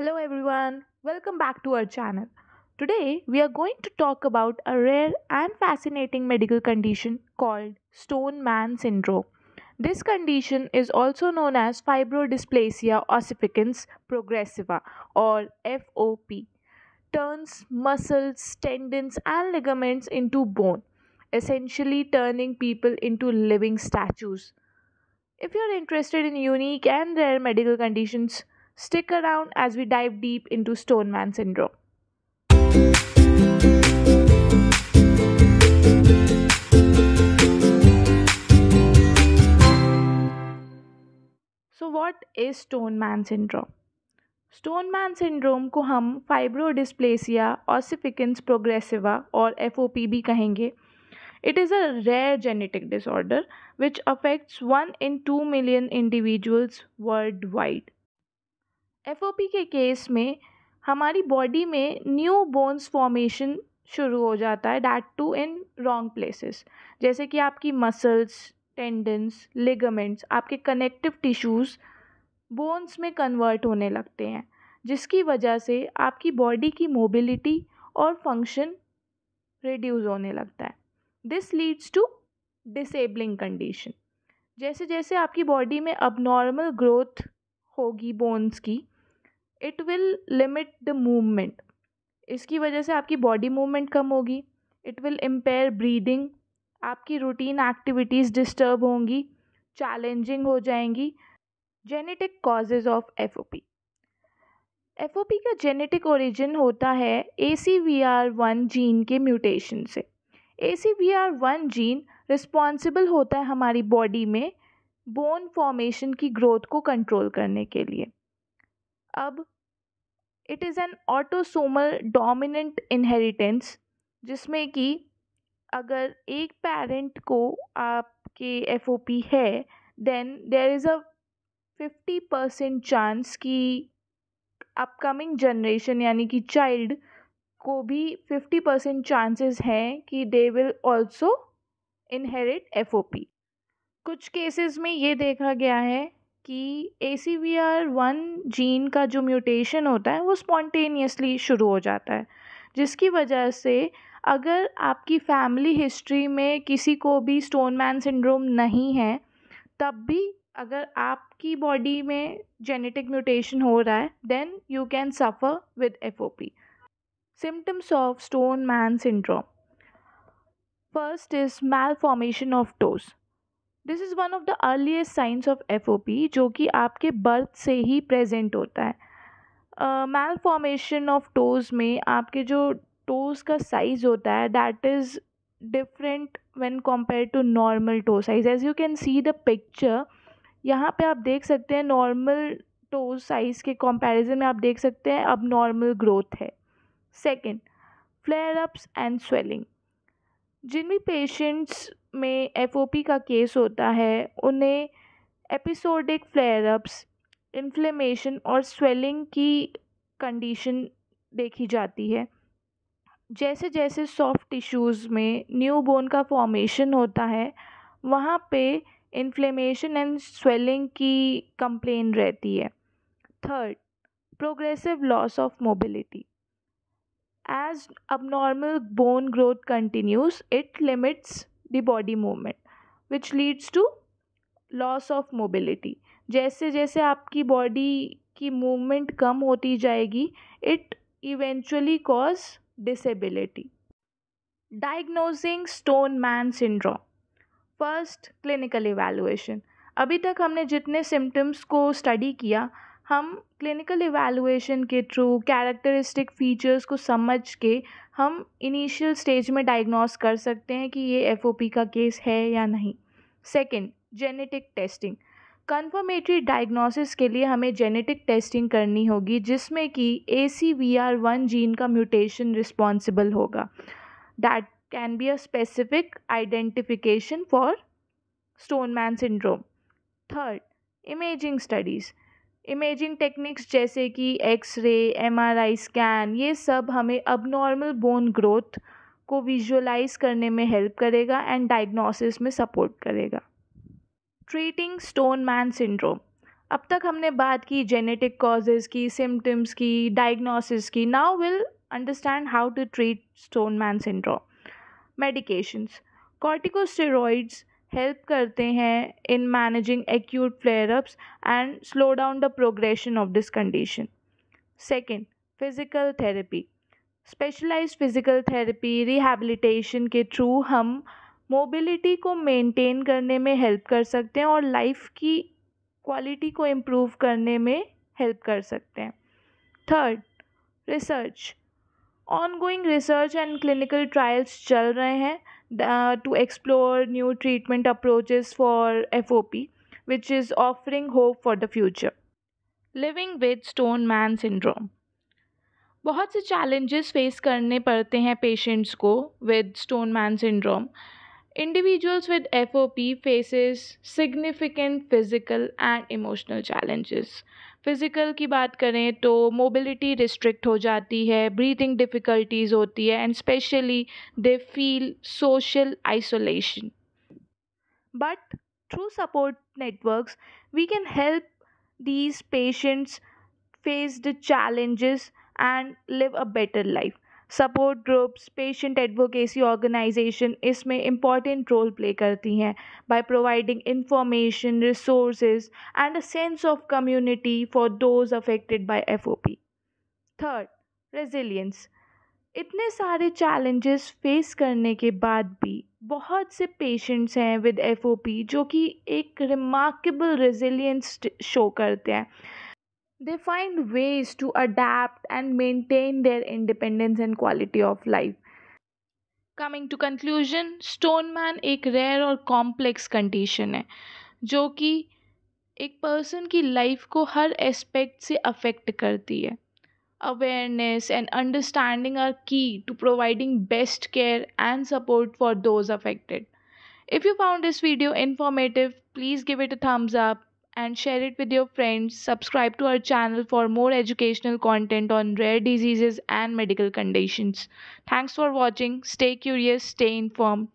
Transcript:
Hello everyone, welcome back to our channel. Today we are going to talk about a rare and fascinating medical condition called Stone Man syndrome. This condition is also known as fibrodysplasia ossificans progressiva or FOP. Turns muscles, tendons and ligaments into bone, essentially turning people into living statues. If you are interested in unique and rare medical conditions, Stick around as we dive deep into Stoneman syndrome. So what is Stoneman syndrome? Stoneman syndrome को हम fibrodysplasia ossificans progressiva और FOP भी कहेंगे it is a rare genetic disorder which affects 1 in 2 million individuals worldwide. F O P के case में हमारी body में new bones formation शुरू हो जाता है that too in wrong places जैसे कि आपकी मसल्स टेंडन्स लिगमेंट्स आपके कनेक्टिव टिश्यूज़ बोन्स में कन्वर्ट होने लगते हैं जिसकी वजह से आपकी बॉडी की मोबिलिटी और फंक्शन रिड्यूस होने लगता है this leads to disabling condition जैसे जैसे आपकी बॉडी में अब नॉर्मल ग्रोथ होगी बोन्स की it will limit the movement इसकी वजह से आपकी बॉडी मूवमेंट कम होगी इट विल इम्पेयर ब्रीदिंग आपकी रूटीन एक्टिविटीज़ डिस्टर्ब होंगी चैलेंजिंग हो जाएंगी genetic causes of F O P F O P का जेनेटिक ओरिजिन होता है A C V R one gene के म्यूटेशन से A C V R one gene responsible होता है हमारी बॉडी में बोन फॉर्मेशन की ग्रोथ को कंट्रोल करने के लिए अब it is an autosomal dominant inheritance जिसमें कि अगर एक पेरेंट को आपके एफ ओ पी है then there is a fifty percent chance कि अपकमिंग जनरेशन यानी कि चाइल्ड को भी फिफ्टी परसेंट चांसेस हैं कि they will also inherit F O P कुछ केसेस में ये देखा गया है कि A C V R one gene का जो म्यूटेशन होता है वो स्पॉन्टेनियसली शुरू हो जाता है जिसकी वजह से अगर आपकी फ़ैमिली हिस्ट्री में किसी को भी स्टोन मैन सिंड्रोम नहीं है तब भी अगर आपकी बॉडी में जेनेटिक म्यूटेशन हो रहा है then you can suffer with F O P symptoms of stone man syndrome first is malformation of toes this is one of the earliest signs of F O P जो कि आपके birth से ही present होता है मैल malformation of toes में आपके जो toes का साइज़ होता है that is different when compare to normal toe size as you can see the picture यहाँ पर आप देख सकते हैं नॉर्मल टो साइज़ के कंपेरिजन में आप देख सकते हैं अब नॉर्मल ग्रोथ है second flare ups and swelling जिन भी पेशेंट्स में एफ ओ पी का केस होता है उन्हें एपिसोडिक फ्लेयरअप्स इन्फ्लेमेशन और स्वेलिंग की कंडीशन देखी जाती है जैसे जैसे सॉफ्ट टिश्यूज़ में न्यू बोन का फॉर्मेशन होता है वहाँ पे इन्फ्लेमेशन एंड स्वेलिंग की कंप्लेन रहती है third progressive loss of mobility अब normal bone growth continues it limits the body movement which leads to loss of mobility जैसे जैसे आपकी बॉडी की मूवमेंट कम होती जाएगी it eventually cause disability diagnosing stone man syndrome first clinical evaluation अभी तक हमने जितने सिम्टम्स को स्टडी किया हम क्लिनिकल इवेलुएशन के थ्रू कैरेक्टरिस्टिक फ़ीचर्स को समझ के हम इनिशियल स्टेज में डायग्नोस कर सकते हैं कि ये एफ का केस है या नहीं second genetic testing confirmatory diagnosis के लिए हमें जेनेटिक टेस्टिंग करनी होगी जिसमें कि A C V R one gene का म्यूटेशन रिस्पॉन्सिबल होगा that can be a specific identification for stoneman syndrome third imaging studies imaging techniques जैसे कि X ray M R I scan ये सब हमें अब नॉर्मल बोन ग्रोथ को विजुअलाइज करने में हेल्प करेगा एंड डायग्नोसिस में सपोर्ट करेगा ट्रीटिंग स्टोन मैन सिंड्रोम अब तक हमने बात की जेनेटिक कॉजेज़ की सिम्टम्स की डायग्नोसिस की now will understand how to treat stone man syndrome medications corticosteroids help करते हैं in managing acute flare ups and slow down the progression of this condition second physical therapy specialize physical therapy rehabilitation के through हम mobility को maintain करने में help कर सकते हैं और लाइफ की क्वालिटी को इम्प्रूव करने में हेल्प कर सकते हैं third research ongoing research and clinical trials चल रहे हैं to explore new treatment treatment for F O P which is offering hope for the future living with stone man syndrome बहुत से चैलेंजेस फेस करने पड़ते हैं पेशेंट्स को with stone man syndrome F O P faces significant physical and emotional challenges physical की बात करें तो मोबिलिटी रिस्ट्रिक्ट हो जाती है ब्रीथिंग डिफ़िकल्टीज़ होती है and specially they feel social isolation but through support networks we can help these patients face the challenges and live a better life support groups patient advocacy organisation इसमें important role play करती हैं by providing information resources and a sense of community for those affected by F O P third resilience इतने सारे challenges face करने के बाद भी बहुत से पेशेंट्स हैं विद एफ जो कि एक रिमार्केबल रेजिलियंस शो करते हैं they find ways to adapt and maintain their independence and quality of life. Coming to conclusion, stone man ek rare or complex condition hai, jo ki ek person ki life ko har aspect se affect karti hai. Awareness and understanding are key to providing best care and support for those affected. If you found this video informative, please give it a thumbs up and share it with your friends. Subscribe to our channel for more educational content on rare diseases and medical conditions. Thanks for watching. Stay curious, stay informed.